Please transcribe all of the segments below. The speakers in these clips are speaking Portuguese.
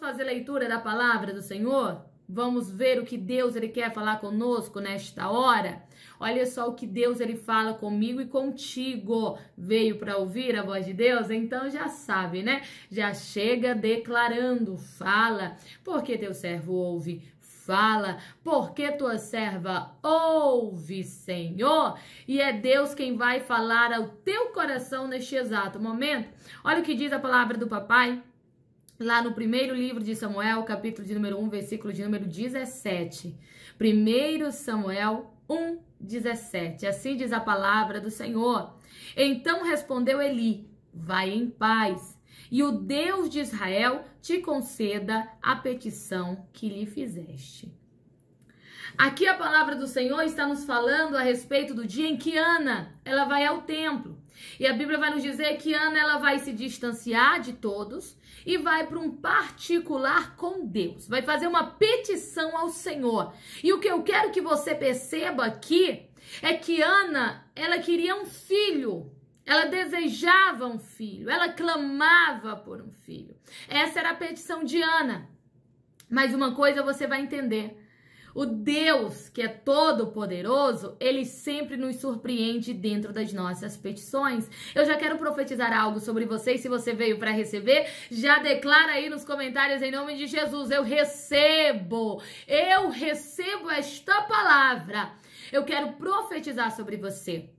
fazer leitura da palavra do Senhor? Vamos ver o que Deus ele quer falar conosco nesta hora. Olha só o que Deus ele fala comigo e contigo. Veio para ouvir a voz de Deus, então já sabe, né? Já chega declarando, fala, porque teu servo ouve, fala, porque tua serva ouve, Senhor, e é Deus quem vai falar ao teu coração neste exato momento. Olha o que diz a palavra do papai lá no primeiro livro de Samuel, capítulo de número 1, versículo de número 17. Primeiro Samuel 1, 17. Assim diz a palavra do Senhor. Então respondeu Eli: Vai em paz, e o Deus de Israel te conceda a petição que lhe fizeste. Aqui a palavra do Senhor está nos falando a respeito do dia em que Ana, ela vai ao templo. E a Bíblia vai nos dizer que Ana ela vai se distanciar de todos e vai para um particular com Deus. Vai fazer uma petição ao Senhor. E o que eu quero que você perceba aqui é que Ana, ela queria um filho. Ela desejava um filho, ela clamava por um filho. Essa era a petição de Ana. Mas uma coisa você vai entender: o Deus que é todo poderoso, ele sempre nos surpreende dentro das nossas petições. Eu já quero profetizar algo sobre vocês, se você veio para receber, já declara aí nos comentários em nome de Jesus, eu recebo. Eu recebo esta palavra. Eu quero profetizar sobre você.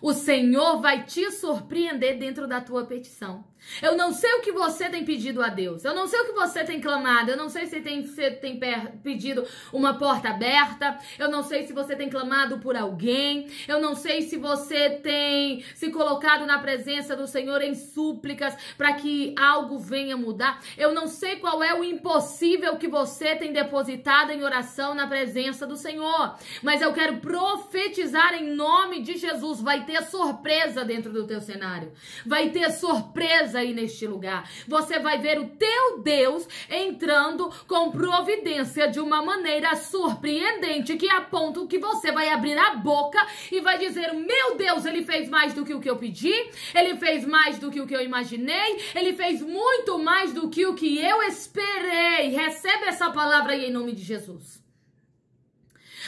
O Senhor vai te surpreender dentro da tua petição. Eu não sei o que você tem pedido a Deus. Eu não sei o que você tem clamado. Eu não sei se tem, você tem pedido uma porta aberta. Eu não sei se você tem clamado por alguém. Eu não sei se você tem se colocado na presença do Senhor em súplicas para que algo venha mudar. Eu não sei qual é o impossível que você tem depositado em oração na presença do Senhor. Mas eu quero profetizar em nome de Jesus. Vai vai ter surpresa dentro do teu cenário. Vai ter surpresa aí neste lugar. Você vai ver o teu Deus entrando com providência de uma maneira surpreendente que aponta o que você vai abrir a boca e vai dizer: "Meu Deus, ele fez mais do que o que eu pedi, ele fez mais do que o que eu imaginei, ele fez muito mais do que o que eu esperei". Recebe essa palavra aí em nome de Jesus.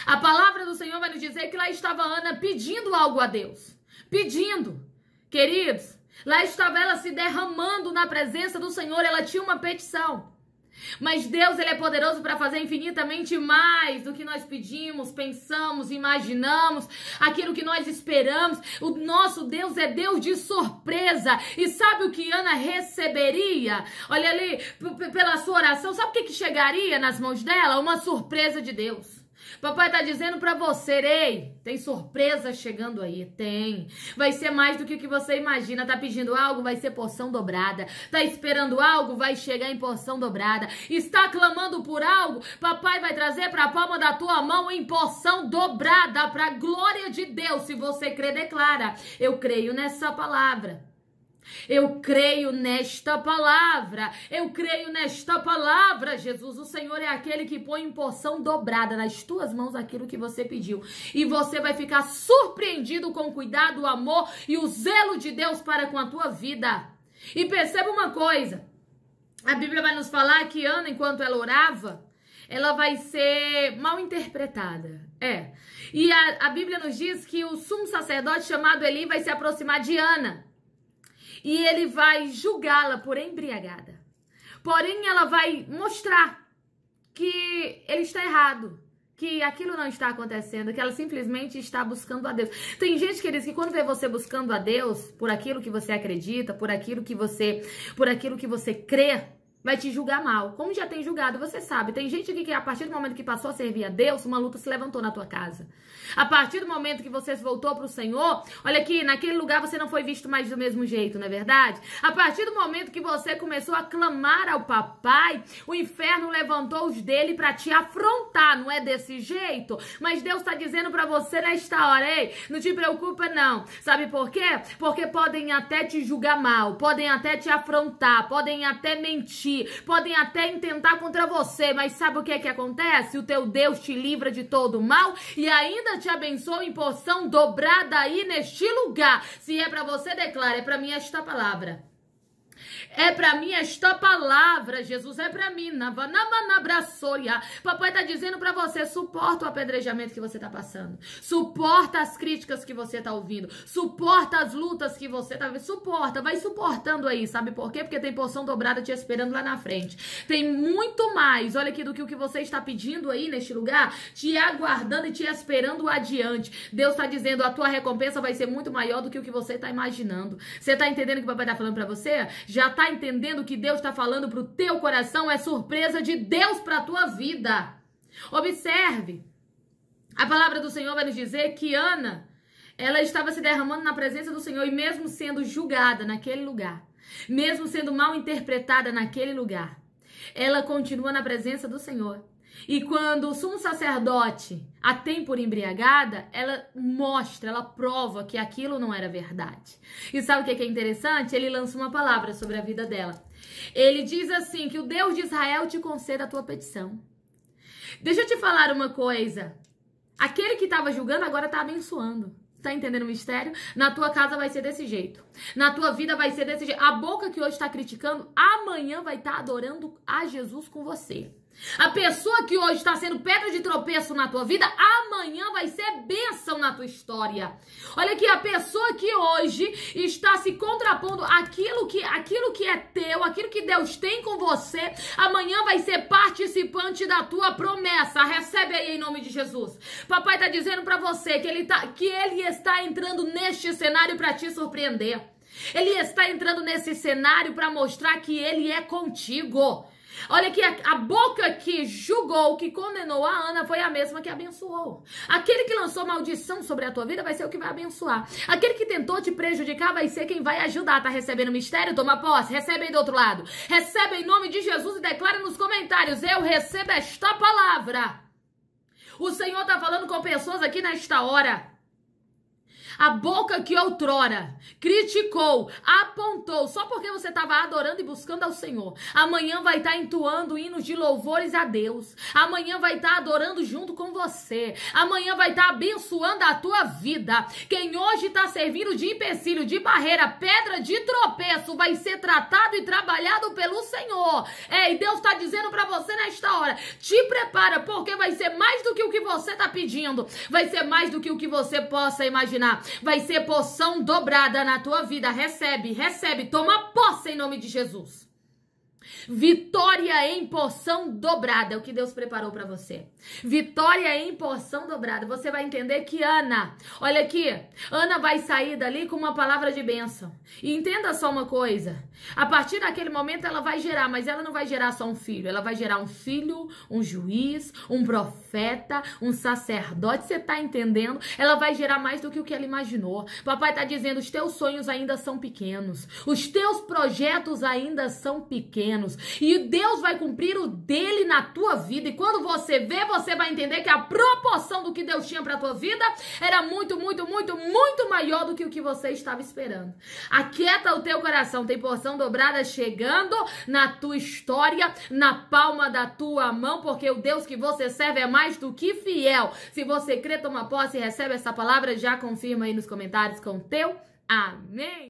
A palavra do Senhor vai nos dizer que lá estava Ana pedindo algo a Deus. Pedindo. Queridos, lá estava ela se derramando na presença do Senhor, ela tinha uma petição. Mas Deus ele é poderoso para fazer infinitamente mais do que nós pedimos, pensamos, imaginamos, aquilo que nós esperamos. O nosso Deus é Deus de surpresa. E sabe o que Ana receberia? Olha ali, pela sua oração, sabe o que, que chegaria nas mãos dela? Uma surpresa de Deus. Papai tá dizendo para você, ei, tem surpresa chegando aí, tem. Vai ser mais do que o que você imagina. Tá pedindo algo, vai ser porção dobrada. Tá esperando algo, vai chegar em porção dobrada. Está clamando por algo, papai vai trazer para a palma da tua mão em porção dobrada para glória de Deus. Se você crer, declara. Eu creio nessa palavra. Eu creio nesta palavra. Eu creio nesta palavra, Jesus. O Senhor é aquele que põe em porção dobrada nas tuas mãos aquilo que você pediu. E você vai ficar surpreendido com o cuidado, o amor e o zelo de Deus para com a tua vida. E perceba uma coisa. A Bíblia vai nos falar que Ana, enquanto ela orava, ela vai ser mal interpretada. É. E a, a Bíblia nos diz que o sumo sacerdote chamado Eli vai se aproximar de Ana e ele vai julgá-la por embriagada. Porém, ela vai mostrar que ele está errado, que aquilo não está acontecendo, que ela simplesmente está buscando a Deus. Tem gente que diz que quando vê você buscando a Deus por aquilo que você acredita, por aquilo que você, por aquilo que você crê, vai te julgar mal. Como já tem julgado, você sabe. Tem gente aqui que a partir do momento que passou a servir a Deus, uma luta se levantou na tua casa. A partir do momento que você voltou para o Senhor, olha aqui, naquele lugar você não foi visto mais do mesmo jeito, não é verdade? A partir do momento que você começou a clamar ao papai, o inferno levantou os dele para te afrontar, não é desse jeito? Mas Deus está dizendo para você nesta hora, ei, não te preocupa não. Sabe por quê? Porque podem até te julgar mal, podem até te afrontar, podem até mentir, podem até intentar contra você, mas sabe o que é que acontece? O teu Deus te livra de todo mal e ainda te abençoa em porção dobrada aí neste lugar. Se é para você, declara, é para mim esta palavra. É para mim esta é palavra, Jesus. É para mim. Papai tá dizendo para você: suporta o apedrejamento que você tá passando. Suporta as críticas que você tá ouvindo. Suporta as lutas que você tá vendo. Suporta, vai suportando aí. Sabe por quê? Porque tem porção dobrada te esperando lá na frente. Tem muito mais, olha aqui, do que o que você está pedindo aí neste lugar, te aguardando e te esperando adiante. Deus está dizendo: a tua recompensa vai ser muito maior do que o que você está imaginando. Você tá entendendo o que o papai tá falando para você? Já tá entendendo que Deus está falando para o teu coração é surpresa de Deus para a tua vida. Observe, a palavra do Senhor vai nos dizer que Ana, ela estava se derramando na presença do Senhor e mesmo sendo julgada naquele lugar, mesmo sendo mal interpretada naquele lugar, ela continua na presença do Senhor. E quando o sumo sacerdote a tem por embriagada, ela mostra, ela prova que aquilo não era verdade. E sabe o é que é, interessante? Ele lança uma palavra sobre a vida dela. Ele diz assim: que o Deus de Israel te conceda a tua petição. Deixa eu te falar uma coisa. Aquele que estava julgando agora está abençoando. Tá entendendo o mistério? Na tua casa vai ser desse jeito. Na tua vida vai ser desse jeito. A boca que hoje está criticando, amanhã vai estar tá adorando a Jesus com você. A pessoa que hoje está sendo pedra de tropeço na tua vida, amanhã vai ser bênção na tua história. Olha aqui, a pessoa que hoje está se contrapondo aquilo que, aquilo que é teu, aquilo que Deus tem com você, amanhã vai ser participante da tua promessa. Recebe aí em nome de Jesus. Papai está dizendo para você que ele, tá, que ele está entrando neste cenário para te surpreender. Ele está entrando nesse cenário para mostrar que ele é contigo. Olha que a, boca que julgou, que condenou a Ana foi a mesma que abençoou. Aquele que lançou maldição sobre a tua vida vai ser o que vai abençoar. Aquele que tentou te prejudicar vai ser quem vai ajudar. Tá recebendo mistério? Toma posse. Recebe aí do outro lado. Recebe em nome de Jesus e declara nos comentários: Eu recebo esta palavra. O Senhor tá falando com pessoas aqui nesta hora a boca que outrora criticou, apontou, só porque você estava adorando e buscando ao Senhor. Amanhã vai estar tá entoando hinos de louvores a Deus. Amanhã vai estar tá adorando junto com você. Amanhã vai estar tá abençoando a tua vida. Quem hoje está servindo de empecilho, de barreira, pedra de tropeço, vai ser tratado e trabalhado pelo Senhor. É, e Deus está dizendo para você nesta hora: te prepara, porque vai ser mais do que o que você está pedindo, vai ser mais do que o que você possa imaginar. Vai ser poção dobrada na tua vida. Recebe, recebe. Toma posse em nome de Jesus. Vitória em porção dobrada é o que Deus preparou para você. Vitória em porção dobrada. Você vai entender que Ana, olha aqui, Ana vai sair dali com uma palavra de bênção. E entenda só uma coisa: a partir daquele momento ela vai gerar, mas ela não vai gerar só um filho, ela vai gerar um filho, um juiz, um profeta, um sacerdote. Você tá entendendo? Ela vai gerar mais do que o que ela imaginou. Papai tá dizendo: os teus sonhos ainda são pequenos, os teus projetos ainda são pequenos. E Deus vai cumprir o dele na tua vida. E quando você vê, você vai entender que a proporção do que Deus tinha para tua vida era muito, muito, muito, muito maior do que o que você estava esperando. Aquieta o teu coração. Tem porção dobrada chegando na tua história, na palma da tua mão, porque o Deus que você serve é mais do que fiel. Se você crê, toma posse e recebe essa palavra, já confirma aí nos comentários com teu amém.